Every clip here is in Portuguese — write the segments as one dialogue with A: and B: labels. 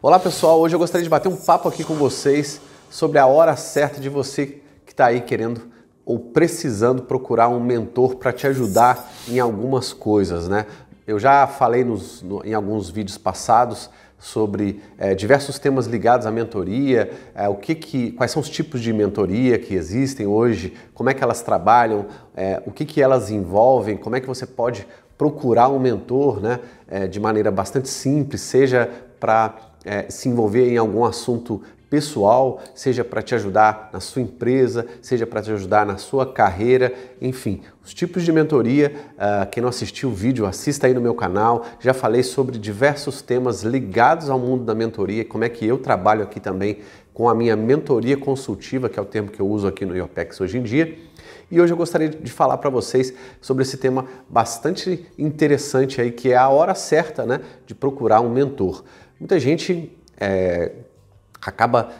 A: Olá pessoal, hoje eu gostaria de bater um papo aqui com vocês sobre a hora certa de você que está aí querendo ou precisando procurar um mentor para te ajudar em algumas coisas, né? Eu já falei nos, no, em alguns vídeos passados sobre é, diversos temas ligados à mentoria, é, o que que, quais são os tipos de mentoria que existem hoje, como é que elas trabalham, é, o que, que elas envolvem, como é que você pode procurar um mentor né, é, de maneira bastante simples, seja para é, se envolver em algum assunto pessoal, seja para te ajudar na sua empresa, seja para te ajudar na sua carreira, enfim, os tipos de mentoria. Uh, quem não assistiu o vídeo, assista aí no meu canal. Já falei sobre diversos temas ligados ao mundo da mentoria, como é que eu trabalho aqui também com a minha mentoria consultiva, que é o termo que eu uso aqui no IOPEX hoje em dia. E hoje eu gostaria de falar para vocês sobre esse tema bastante interessante aí, que é a hora certa né, de procurar um mentor. Muita gente é, acaba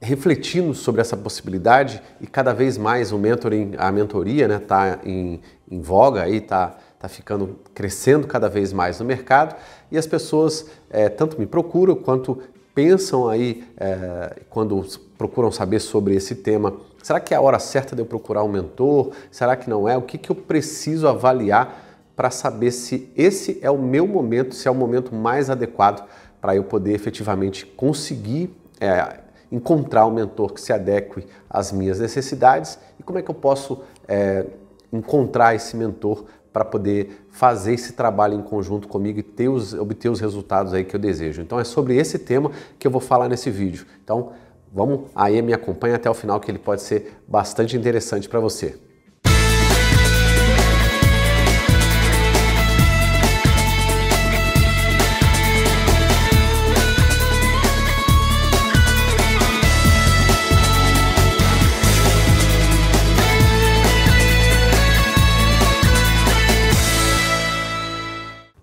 A: refletindo sobre essa possibilidade e cada vez mais o mentoring, a mentoria está né, tá em, em, voga aí, está tá ficando crescendo cada vez mais no mercado e as pessoas é, tanto me procuram quanto pensam aí é, quando procuram saber sobre esse tema. Será que é a hora certa de eu procurar um mentor? Será que não é? O que, que eu preciso avaliar para saber se esse é o meu momento, se é o momento mais adequado para eu poder efetivamente conseguir é, encontrar um mentor que se adeque às minhas necessidades e como é que eu posso é, encontrar esse mentor para poder fazer esse trabalho em conjunto comigo e ter os, obter os resultados aí que eu desejo. Então é sobre esse tema que eu vou falar nesse vídeo. Então vamos aí me acompanha até o final que ele pode ser bastante interessante para você.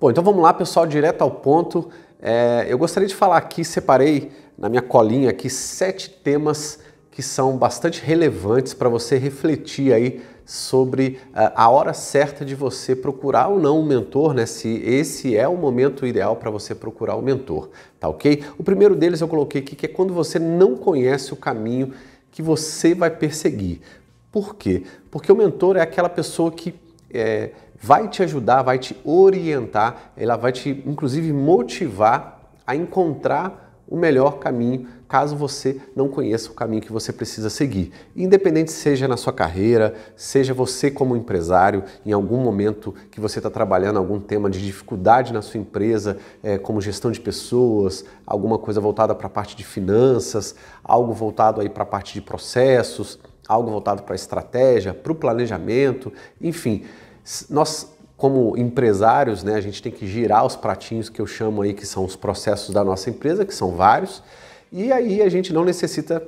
A: Bom, então vamos lá, pessoal, direto ao ponto. É, eu gostaria de falar aqui, separei na minha colinha aqui sete temas que são bastante relevantes para você refletir aí sobre é, a hora certa de você procurar ou não um mentor, né? Se esse é o momento ideal para você procurar um mentor, tá ok? O primeiro deles eu coloquei aqui que é quando você não conhece o caminho que você vai perseguir. Por quê? Porque o mentor é aquela pessoa que é, vai te ajudar, vai te orientar, ela vai te inclusive motivar a encontrar o melhor caminho caso você não conheça o caminho que você precisa seguir. Independente seja na sua carreira, seja você como empresário, em algum momento que você está trabalhando algum tema de dificuldade na sua empresa, é, como gestão de pessoas, alguma coisa voltada para a parte de finanças, algo voltado aí para a parte de processos, algo voltado para a estratégia, para o planejamento, enfim nós como empresários, né, a gente tem que girar os pratinhos que eu chamo aí que são os processos da nossa empresa, que são vários, e aí a gente não necessita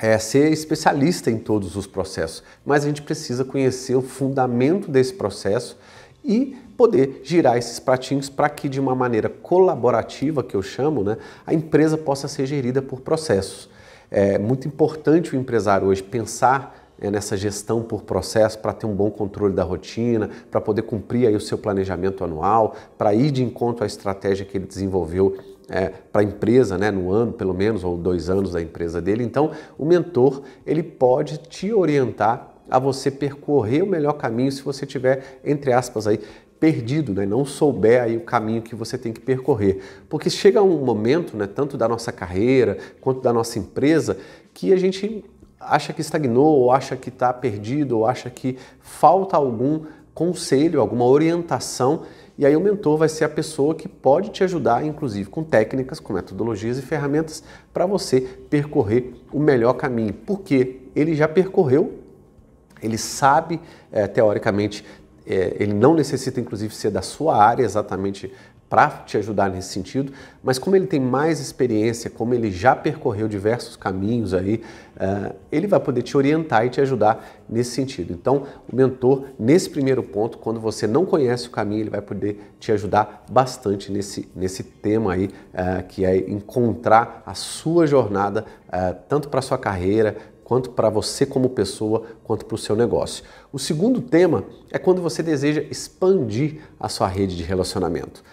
A: é, ser especialista em todos os processos, mas a gente precisa conhecer o fundamento desse processo e poder girar esses pratinhos para que de uma maneira colaborativa, que eu chamo, né, a empresa possa ser gerida por processos. É muito importante o empresário hoje pensar é, nessa gestão por processo para ter um bom controle da rotina, para poder cumprir aí o seu planejamento anual, para ir de encontro à estratégia que ele desenvolveu é, para a empresa, né, no ano pelo menos, ou dois anos da empresa dele. Então, o mentor ele pode te orientar a você percorrer o melhor caminho se você tiver, entre aspas, aí, perdido, né? não souber aí o caminho que você tem que percorrer. Porque chega um momento, né, tanto da nossa carreira quanto da nossa empresa, que a gente acha que estagnou, ou acha que está perdido, ou acha que falta algum conselho, alguma orientação, e aí o mentor vai ser a pessoa que pode te ajudar, inclusive com técnicas, com metodologias e ferramentas para você percorrer o melhor caminho, porque ele já percorreu, ele sabe é, teoricamente é, ele não necessita, inclusive, ser da sua área exatamente para te ajudar nesse sentido, mas como ele tem mais experiência, como ele já percorreu diversos caminhos aí, uh, ele vai poder te orientar e te ajudar nesse sentido. Então, o mentor, nesse primeiro ponto, quando você não conhece o caminho, ele vai poder te ajudar bastante nesse, nesse tema aí, uh, que é encontrar a sua jornada, uh, tanto para a sua carreira, quanto para você como pessoa, quanto para o seu negócio. O segundo tema é quando você deseja expandir a sua rede de relacionamento.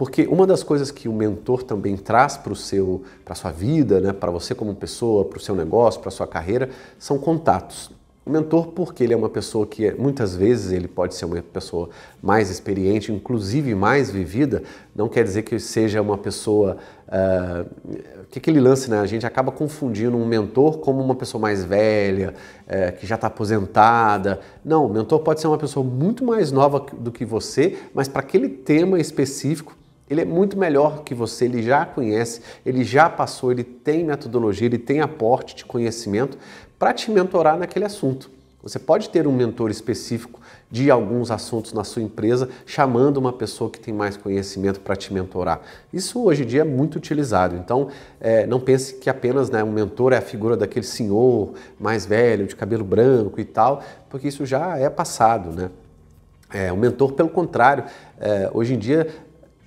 A: Porque uma das coisas que o mentor também traz para a sua vida, né, para você como pessoa, para o seu negócio, para a sua carreira, são contatos. O mentor, porque ele é uma pessoa que muitas vezes ele pode ser uma pessoa mais experiente, inclusive mais vivida, não quer dizer que seja uma pessoa. O uh, ah, que aquele lance, né? A gente acaba confundindo um mentor como uma pessoa mais velha, uh, que já está aposentada. Não, o mentor pode ser uma pessoa muito mais nova do que você, mas para aquele tema específico ele é muito melhor que você, ele já conhece, ele já passou, ele tem metodologia, ele tem aporte de conhecimento para te mentorar naquele assunto. Você pode ter um mentor específico de alguns assuntos na sua empresa, chamando uma pessoa que tem mais conhecimento para te mentorar. Isso hoje em dia é muito utilizado. Então, é, não pense que apenas né, um mentor é a figura daquele senhor mais velho, de cabelo branco e tal, porque isso já é passado, né? É, o mentor, pelo contrário, é, hoje em dia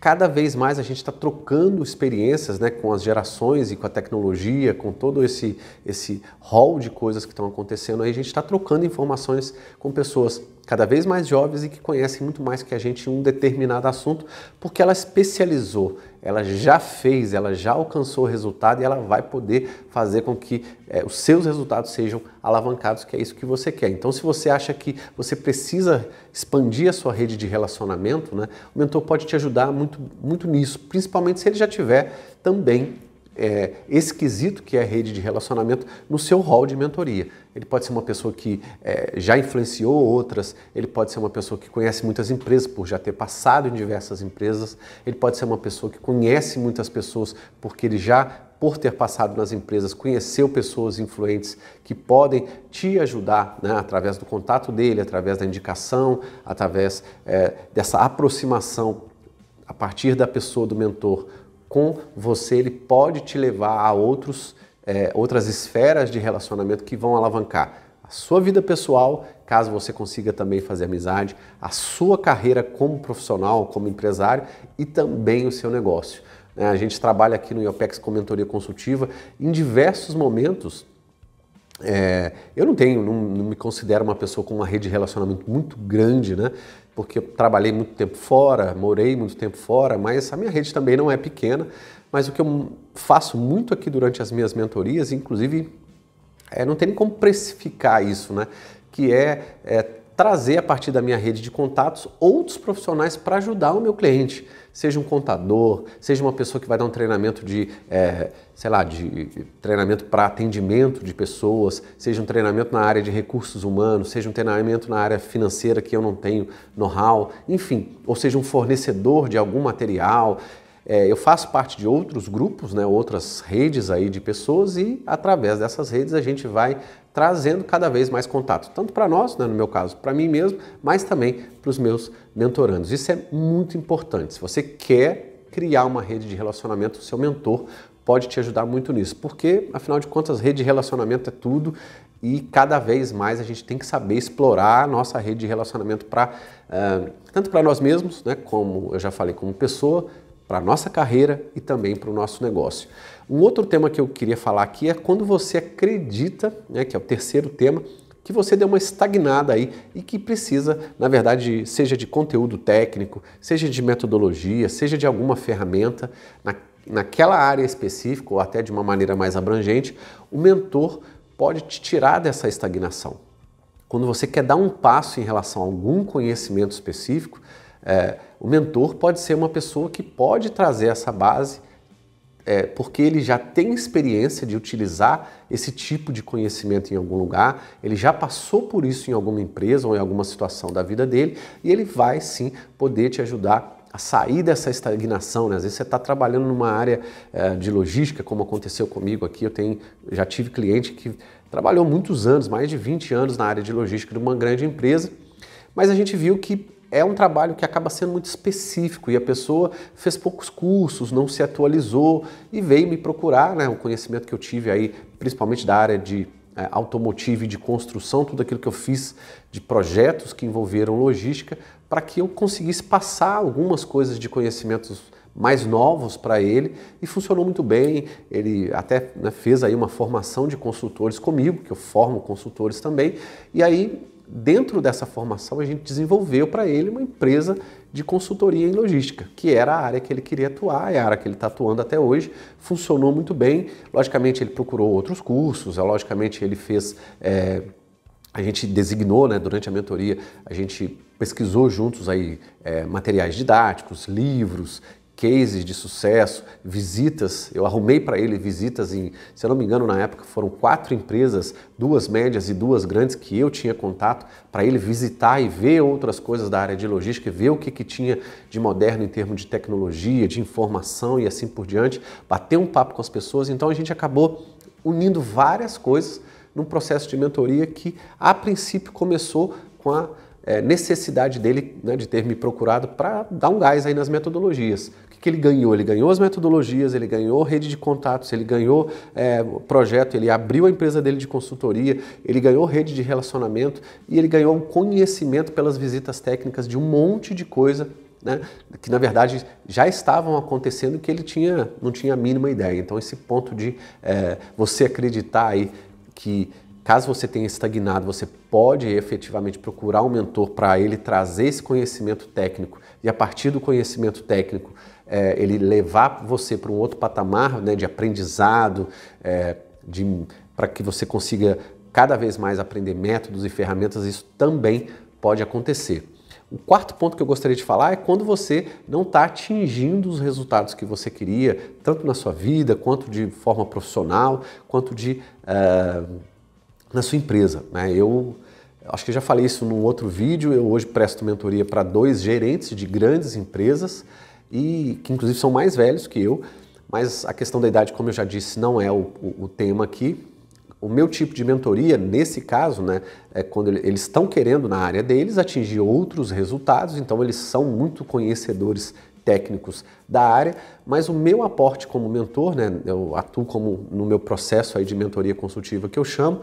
A: cada vez mais a gente está trocando experiências né, com as gerações e com a tecnologia, com todo esse, esse hall de coisas que estão acontecendo aí, a gente está trocando informações com pessoas cada vez mais jovens e que conhecem muito mais que a gente um determinado assunto, porque ela especializou, ela já fez, ela já alcançou o resultado e ela vai poder fazer com que é, os seus resultados sejam alavancados, que é isso que você quer. Então, se você acha que você precisa expandir a sua rede de relacionamento, né, o mentor pode te ajudar muito, muito nisso, principalmente se ele já tiver também é, esquisito que é a rede de relacionamento no seu rol de mentoria. Ele pode ser uma pessoa que é, já influenciou outras, ele pode ser uma pessoa que conhece muitas empresas por já ter passado em diversas empresas, ele pode ser uma pessoa que conhece muitas pessoas porque ele já, por ter passado nas empresas, conheceu pessoas influentes que podem te ajudar né, através do contato dele, através da indicação, através é, dessa aproximação a partir da pessoa, do mentor com você, ele pode te levar a outros, é, outras esferas de relacionamento que vão alavancar a sua vida pessoal, caso você consiga também fazer amizade, a sua carreira como profissional, como empresário e também o seu negócio. Né? A gente trabalha aqui no IOPEX com mentoria consultiva em diversos momentos. É, eu não tenho, não, não, me considero uma pessoa com uma rede de relacionamento muito grande, né? porque eu trabalhei muito tempo fora, morei muito tempo fora, mas a minha rede também não é pequena. Mas o que eu faço muito aqui durante as minhas mentorias, inclusive, é, não tem nem como precificar isso, né? Que é, é trazer a partir da minha rede de contatos outros profissionais para ajudar o meu cliente, seja um contador, seja uma pessoa que vai dar um treinamento de, é, sei lá, de treinamento para atendimento de pessoas, seja um treinamento na área de recursos humanos, seja um treinamento na área financeira que eu não tenho know-how, enfim, ou seja um fornecedor de algum material. É, eu faço parte de outros grupos, né, outras redes aí de pessoas e através dessas redes a gente vai trazendo cada vez mais contato, tanto para nós, né, no meu caso, para mim mesmo, mas também para os meus mentorandos. Isso é muito importante. Se você quer criar uma rede de relacionamento, o seu mentor pode te ajudar muito nisso, porque afinal de contas, rede de relacionamento é tudo e cada vez mais a gente tem que saber explorar a nossa rede de relacionamento para uh, eh, tanto para nós mesmos, né, como eu já falei, como pessoa, para a nossa carreira e também para o nosso negócio. Um outro tema que eu queria falar aqui é quando você acredita, né, que é o terceiro tema, que você deu uma estagnada aí e que precisa, na verdade, seja de conteúdo técnico, seja de metodologia, seja de alguma ferramenta, na, naquela área específica ou até de uma maneira mais abrangente, o mentor pode te tirar dessa estagnação. Quando você quer dar um passo em relação a algum conhecimento específico, é, o mentor pode ser uma pessoa que pode trazer essa base, é, porque ele já tem experiência de utilizar esse tipo de conhecimento em algum lugar, ele já passou por isso em alguma empresa ou em alguma situação da vida dele, e ele vai sim poder te ajudar a sair dessa estagnação, né? Às vezes você está trabalhando numa área é, de logística, como aconteceu comigo aqui. Eu tenho, já tive cliente que trabalhou muitos anos, mais de 20 anos na área de logística de uma grande empresa, mas a gente viu que é um trabalho que acaba sendo muito específico e a pessoa fez poucos cursos, não se atualizou e veio me procurar, né, o conhecimento que eu tive aí, principalmente da área de é, eh, e de construção, tudo aquilo que eu fiz de projetos que envolveram logística, para que eu conseguisse passar algumas coisas de conhecimentos mais novos para ele e funcionou muito bem. Ele até né, fez aí uma formação de consultores comigo, que eu formo consultores também, e aí dentro dessa formação, a gente desenvolveu para ele uma empresa de consultoria em logística, que era a área que ele queria atuar, é a área que ele está atuando até hoje, funcionou muito bem. Logicamente, ele procurou outros cursos, é logicamente, ele fez. É, a gente designou, né, durante a mentoria, a gente pesquisou juntos aí é, materiais didáticos, livros cases de sucesso, visitas, eu arrumei para ele visitas em, se eu não me engano, na época foram quatro empresas, duas médias e duas grandes que eu tinha contato para ele visitar e ver outras coisas da área de logística, ver o que, que tinha de moderno em termos de tecnologia, de informação e assim por diante, bater um papo com as pessoas, então a gente acabou unindo várias coisas num processo de mentoria que a princípio começou com a é, necessidade dele né, de ter me procurado para dar um gás aí nas metodologias. O que, que, ele ganhou? Ele ganhou as metodologias, ele ganhou rede de contatos, ele ganhou é, projeto, ele abriu a empresa dele de consultoria, ele ganhou rede de relacionamento e ele ganhou um conhecimento pelas visitas técnicas de um monte de coisa né, que na verdade já estavam acontecendo que ele tinha, não tinha a mínima ideia. Então esse ponto de é, você acreditar aí que Caso você tenha estagnado, você pode efetivamente procurar um mentor para ele trazer esse conhecimento técnico e a partir do conhecimento técnico é, ele levar você para um outro patamar né, de aprendizado, é, para que você consiga cada vez mais aprender métodos e ferramentas, isso também pode acontecer. O quarto ponto que eu gostaria de falar é quando você não está atingindo os resultados que você queria, tanto na sua vida, quanto de forma profissional, quanto de. Uh, na sua empresa. Né? Eu acho que já falei isso num outro vídeo. Eu hoje presto mentoria para dois gerentes de grandes empresas e que inclusive são mais velhos que eu. Mas a questão da idade, como eu já disse, não é o, o, o tema aqui. O meu tipo de mentoria, nesse caso, né, é quando eles estão querendo, na área deles, atingir outros resultados, então eles são muito conhecedores técnicos da área, mas o meu aporte como mentor, né, eu atuo como no meu processo aí de mentoria consultiva que eu chamo,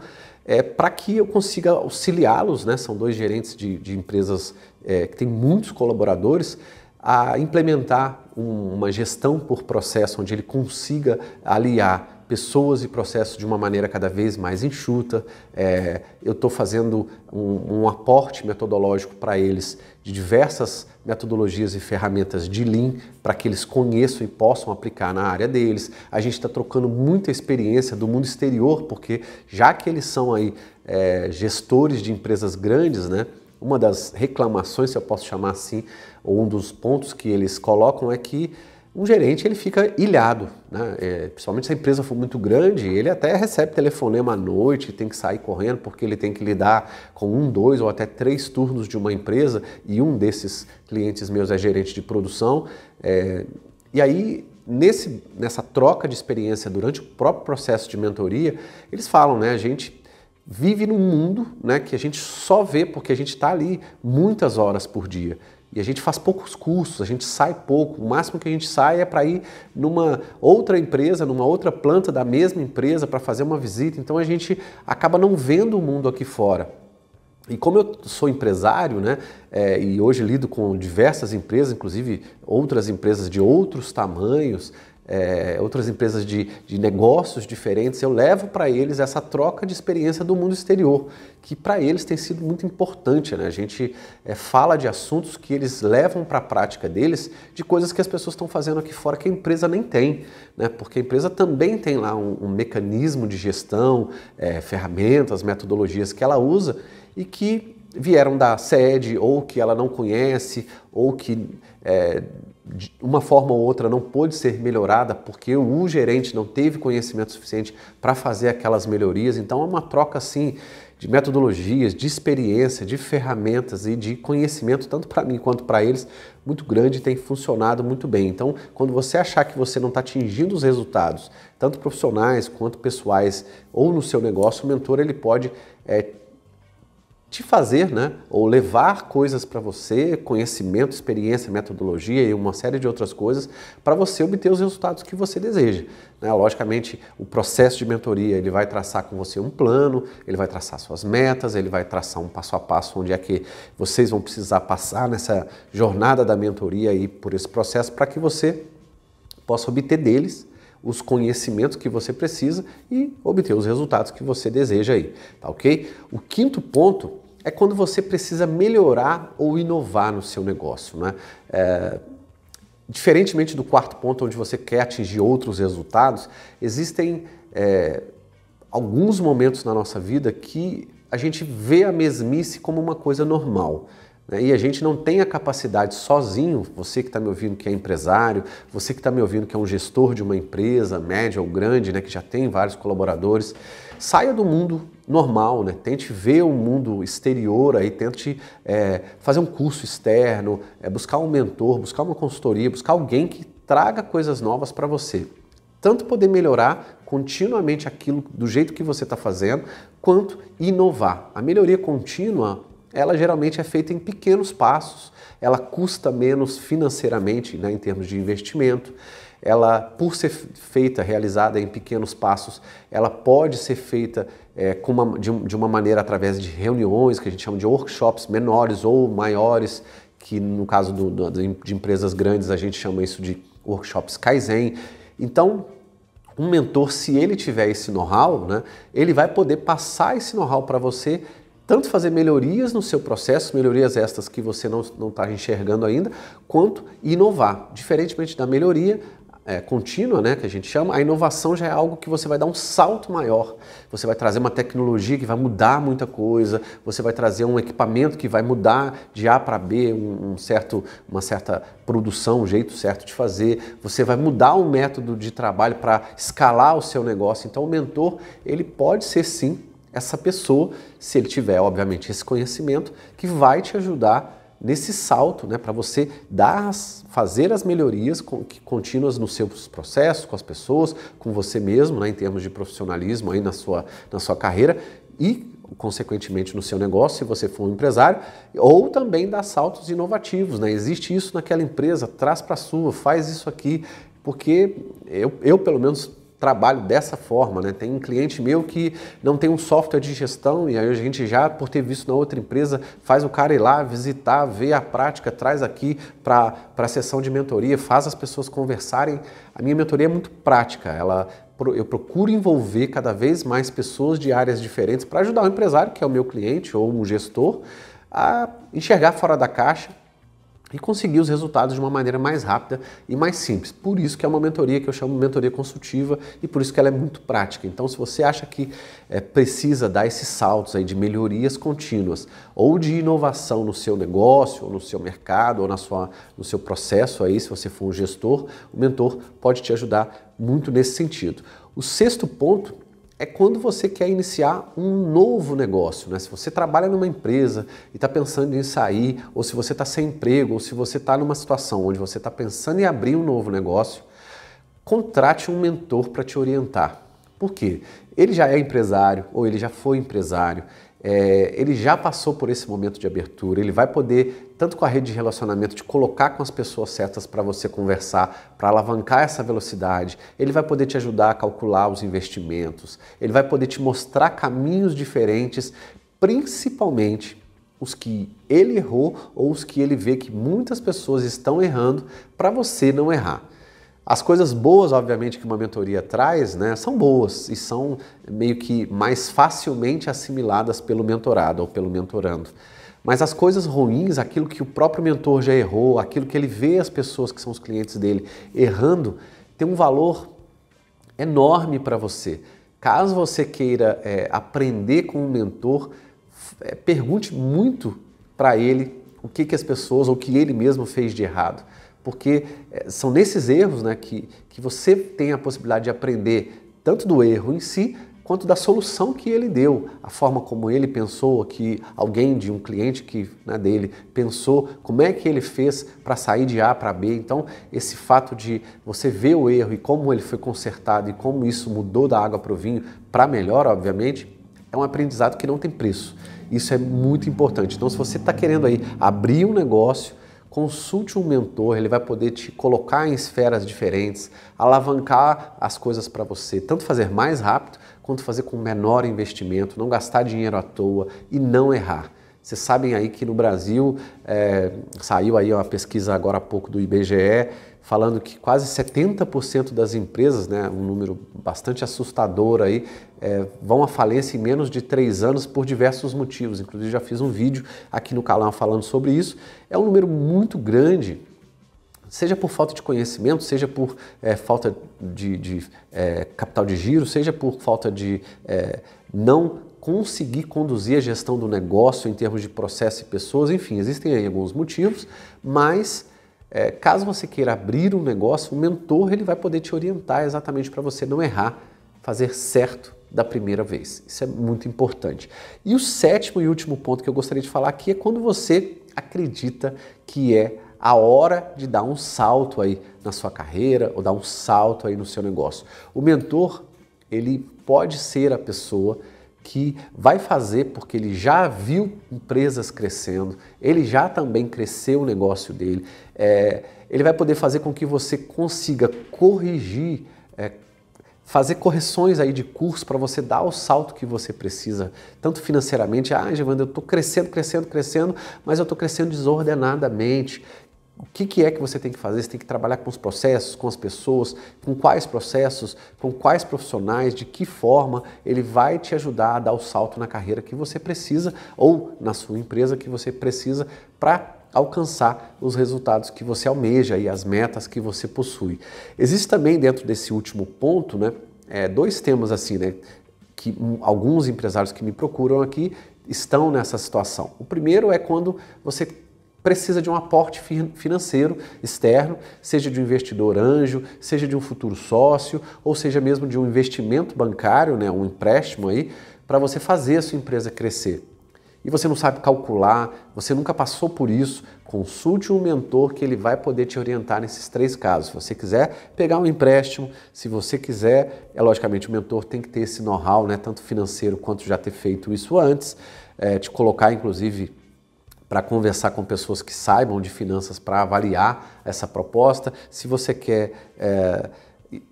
A: é, para que eu consiga auxiliá-los, né? são dois gerentes de, de empresas é, que têm muitos colaboradores, a implementar um, uma gestão por processo onde ele consiga aliar pessoas e processos de uma maneira cada vez mais enxuta. É, eu estou fazendo um, um, aporte metodológico para eles de diversas metodologias e ferramentas de Lean para que eles conheçam e possam aplicar na área deles. A gente está trocando muita experiência do mundo exterior, porque já que eles são aí é, gestores de empresas grandes, né? Uma das reclamações, se eu posso chamar assim, ou um dos pontos que eles colocam é que um gerente ele fica ilhado, né? É, principalmente se a empresa for muito grande, ele até recebe telefonema à noite, tem que sair correndo porque ele tem que lidar com um, dois ou até três turnos de uma empresa e um desses clientes meus é gerente de produção. É, e aí nesse, nessa troca de experiência durante o próprio processo de mentoria, eles falam, né? A gente vive num mundo, né, que a gente só vê porque a gente está ali muitas horas por dia. E a gente faz poucos cursos, a gente sai pouco. O máximo que a gente sai é para ir numa outra empresa, numa outra planta da mesma empresa para fazer uma visita. Então a gente acaba não vendo o mundo aqui fora. E como eu sou empresário, né, é, e hoje lido com diversas empresas, inclusive outras empresas de outros tamanhos, é, outras empresas de, de negócios diferentes, eu levo para eles essa troca de experiência do mundo exterior, que para eles tem sido muito importante. Né? A gente é, fala de assuntos que eles levam para a prática deles, de coisas que as pessoas estão fazendo aqui fora que a empresa nem tem, né? porque a empresa também tem lá um, um mecanismo de gestão, é, ferramentas, metodologias que ela usa e que vieram da sede ou que ela não conhece ou que é, de uma forma ou outra não pôde ser melhorada porque o gerente não teve conhecimento suficiente para fazer aquelas melhorias. Então é uma troca assim de metodologias, de experiência, de ferramentas e de conhecimento tanto para mim quanto para eles muito grande e tem funcionado muito bem. Então quando você achar que você não está atingindo os resultados tanto profissionais quanto pessoais ou no seu negócio, o mentor ele pode é, te fazer, né, ou levar coisas para você, conhecimento, experiência, metodologia e uma série de outras coisas para você obter os resultados que você deseja. Né? Logicamente, o processo de mentoria ele vai traçar com você um plano, ele vai traçar suas metas, ele vai traçar um passo a passo onde é que vocês vão precisar passar nessa jornada da mentoria e por esse processo para que você possa obter deles os conhecimentos que você precisa e obter os resultados que você deseja aí, tá ok? O quinto ponto é quando você precisa melhorar ou inovar no seu negócio. Né? É, diferentemente do quarto ponto, onde você quer atingir outros resultados, existem é, alguns momentos na nossa vida que a gente vê a mesmice como uma coisa normal. Né? E a gente não tem a capacidade sozinho, você que está me ouvindo que é empresário, você que está me ouvindo que é um gestor de uma empresa, média ou grande, né, que já tem vários colaboradores, saia do mundo normal, né? tente ver o mundo exterior, aí, tente é, fazer um curso externo, é, buscar um mentor, buscar uma consultoria, buscar alguém que traga coisas novas para você. Tanto poder melhorar continuamente aquilo do jeito que você está fazendo, quanto inovar. A melhoria contínua ela geralmente é feita em pequenos passos, ela custa menos financeiramente né, em termos de investimento ela, por ser feita, realizada em pequenos passos, ela pode ser feita é, uma, de, de uma maneira através de reuniões, que a gente chama de workshops menores ou maiores, que no caso do, do, de empresas grandes a gente chama isso de workshops Kaizen. Então, um mentor, se ele tiver esse know-how, né, ele vai poder passar esse know-how para você, tanto fazer melhorias no seu processo, melhorias estas que você não está enxergando ainda, quanto inovar. Diferentemente da melhoria, é, contínua, né, que a gente chama, a inovação já é algo que você vai dar um salto maior. Você vai trazer uma tecnologia que vai mudar muita coisa, você vai trazer um equipamento que vai mudar de A para B, um, um certo, uma certa produção, um jeito certo de fazer. Você vai mudar o método de trabalho para escalar o seu negócio. Então, o mentor ele pode ser sim essa pessoa, se ele tiver, obviamente, esse conhecimento que vai te ajudar nesse salto, né, para você dar, fazer as melhorias contínuas nos seus processos, com as pessoas, com você mesmo, né, em termos de profissionalismo aí na sua, na sua carreira e, consequentemente, no seu negócio, se você for um empresário, ou também dar saltos inovativos. Né? Existe isso naquela empresa, traz para a sua, faz isso aqui, porque eu, eu pelo menos, trabalho dessa forma, né? Tem um cliente meu que não tem um software de gestão e aí a gente já, por ter visto na outra empresa, faz o cara ir lá visitar, ver a prática, traz aqui para a sessão de mentoria, faz as pessoas conversarem. A minha mentoria é muito prática, ela eu procuro envolver cada vez mais pessoas de áreas diferentes para ajudar o empresário, que é o meu cliente ou um gestor, a enxergar fora da caixa e conseguir os resultados de uma maneira mais rápida e mais simples. Por isso que é uma mentoria que eu chamo de mentoria consultiva e por isso que ela é muito prática. Então, se você acha que é, precisa dar esses saltos aí de melhorias contínuas ou de inovação no seu negócio, ou no seu mercado, ou na sua, no seu processo aí, se você for um gestor, o mentor pode te ajudar muito nesse sentido. O sexto ponto é quando você quer iniciar um novo negócio. Né? Se você trabalha numa empresa e está pensando em sair, ou se você está sem emprego, ou se você está numa situação onde você está pensando em abrir um novo negócio, contrate um mentor para te orientar. Por quê? Ele já é empresário ou ele já foi empresário, é, ele já passou por esse momento de abertura, ele vai poder tanto com a rede de relacionamento, de colocar com as pessoas certas para você conversar, para alavancar essa velocidade. Ele vai poder te ajudar a calcular os investimentos, ele vai poder te mostrar caminhos diferentes, principalmente os que ele errou ou os que ele vê que muitas pessoas estão errando para você não errar. As coisas boas, obviamente, que uma mentoria traz, né, são boas e são meio que mais facilmente assimiladas pelo mentorado ou pelo mentorando. Mas as coisas ruins, aquilo que o próprio mentor já errou, aquilo que ele vê as pessoas que são os clientes dele errando, tem um valor enorme para você. Caso você queira é, aprender com um mentor, é, pergunte muito para ele o que, que as pessoas ou o que ele mesmo fez de errado. Porque é, são nesses erros né, que, que você tem a possibilidade de aprender tanto do erro em si, quanto da solução que ele deu, a forma como ele pensou, que alguém de um cliente que né, dele pensou, como é que ele fez para sair de A para B. Então, esse fato de você ver o erro e como ele foi consertado e como isso mudou da água para o vinho, para melhor, obviamente, é um aprendizado que não tem preço. Isso é muito importante. Então, se você está querendo aí abrir um negócio, consulte um mentor, ele vai poder te colocar em esferas diferentes, alavancar as coisas para você, tanto fazer mais rápido quanto fazer com menor investimento, não gastar dinheiro à toa e não errar. Vocês sabem aí que no Brasil é, saiu aí uma pesquisa agora há pouco do IBGE falando que quase 70% das empresas, né, um número bastante assustador aí, é, vão à falência em menos de três anos por diversos motivos. Inclusive já fiz um vídeo aqui no canal falando sobre isso. É um número muito grande seja por falta de conhecimento, seja por é, falta de, de é, capital de giro, seja por falta de é, não conseguir conduzir a gestão do negócio em termos de processo e pessoas, enfim, existem aí alguns motivos, mas caso você queira abrir um negócio, o mentor ele vai poder te orientar exatamente para você não errar, fazer certo da primeira vez. Isso é muito importante. E o sétimo e último ponto que eu gostaria de falar aqui é quando você acredita que é a hora de dar um salto aí na sua carreira ou dar um salto aí no seu negócio. O mentor, ele pode ser a pessoa que vai fazer porque ele já viu empresas crescendo, ele já também cresceu o negócio dele, é, ele vai poder fazer com que você consiga corrigir, é, fazer correções aí de curso para você dar o salto que você precisa, tanto financeiramente, ah, Giovanna, eu estou crescendo, crescendo, crescendo, mas eu estou crescendo desordenadamente o que, que, é que você tem que fazer? Você tem que trabalhar com os processos, com as pessoas, com quais processos, com quais profissionais, de que forma ele vai te ajudar a dar o salto na carreira que você precisa ou na sua empresa que você precisa para alcançar os resultados que você almeja e as metas que você possui. Existe também dentro desse último ponto, né, é, dois temas assim, né, que um, alguns empresários que me procuram aqui estão nessa situação. O primeiro é quando você precisa de um aporte financeiro externo, seja de um investidor anjo, seja de um futuro sócio, ou seja mesmo de um investimento bancário, né, um empréstimo aí, para você fazer a sua empresa crescer. E você não sabe calcular, você nunca passou por isso, consulte um mentor que ele vai poder te orientar nesses três casos. Se você quiser pegar um empréstimo, se você quiser, é logicamente o mentor tem que ter esse know-how, né, tanto financeiro quanto já ter feito isso antes, é, te colocar inclusive para conversar com pessoas que saibam de finanças para avaliar essa proposta. Se você quer é,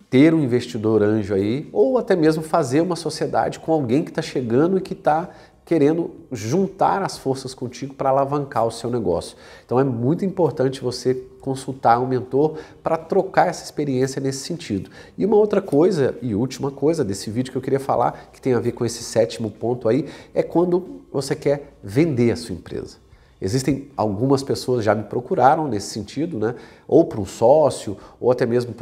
A: ter um investidor anjo aí, ou até mesmo fazer uma sociedade com alguém que está chegando e que está querendo juntar as forças contigo para alavancar o seu negócio. Então é muito importante você consultar um mentor para trocar essa experiência nesse sentido. E uma outra coisa e última coisa desse vídeo que eu queria falar, que tem a ver com esse sétimo ponto aí, é quando você quer vender a sua empresa. Existem algumas pessoas já me procuraram nesse sentido, né? ou para um sócio, ou até mesmo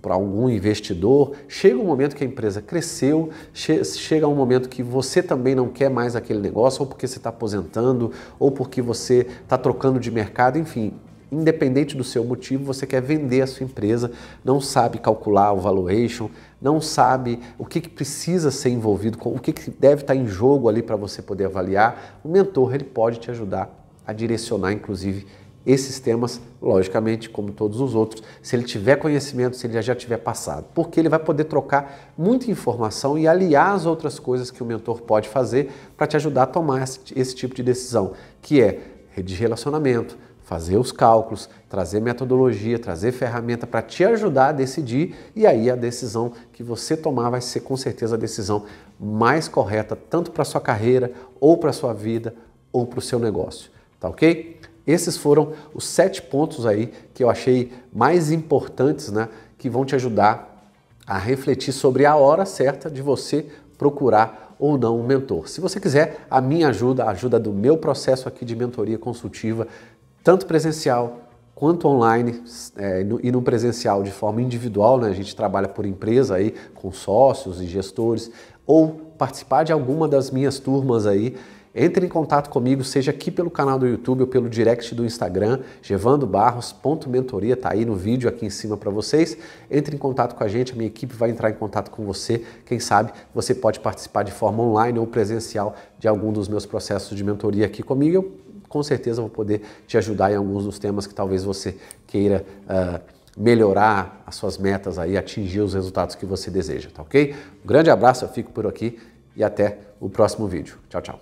A: para, algum investidor. Chega um momento que a empresa cresceu, che chega um momento que você também não quer mais aquele negócio, ou porque você está aposentando, ou porque você está trocando de mercado, enfim. Independente do seu motivo, você quer vender a sua empresa, não sabe calcular o valuation, não sabe o que, que precisa ser envolvido, o que, que deve estar em jogo ali para você poder avaliar. O mentor ele pode te ajudar a direcionar, inclusive, esses temas, logicamente, como todos os outros, se ele tiver conhecimento, se ele já tiver passado, porque ele vai poder trocar muita informação e aliar as outras coisas que o mentor pode fazer para te ajudar a tomar esse, esse tipo de decisão, que é rede de relacionamento, fazer os cálculos, trazer metodologia, trazer ferramenta para te ajudar a decidir e aí a decisão que você tomar vai ser com certeza a decisão mais correta tanto para sua carreira ou para sua vida ou para o seu negócio. Tá ok? Esses foram os sete pontos aí que eu achei mais importantes, né? Que vão te ajudar a refletir sobre a hora certa de você procurar ou não um mentor. Se você quiser a minha ajuda, a ajuda do meu processo aqui de mentoria consultiva, tanto presencial quanto online é, no, e no presencial de forma individual, né? A gente trabalha por empresa aí com sócios e gestores ou participar de alguma das minhas turmas aí, entre em contato comigo, seja aqui pelo canal do YouTube ou pelo direct do Instagram, gevandobarros.mentoria, tá aí no vídeo aqui em cima para vocês. Entre em contato com a gente, a minha equipe vai entrar em contato com você. Quem sabe você pode participar de forma online ou presencial de algum dos meus processos de mentoria aqui comigo. Eu, com certeza vou poder te ajudar em alguns dos temas que talvez você queira. Uh, melhorar as suas metas aí, atingir os resultados que você deseja, tá ok? Um grande abraço, eu fico por aqui e até o próximo vídeo. Tchau, tchau.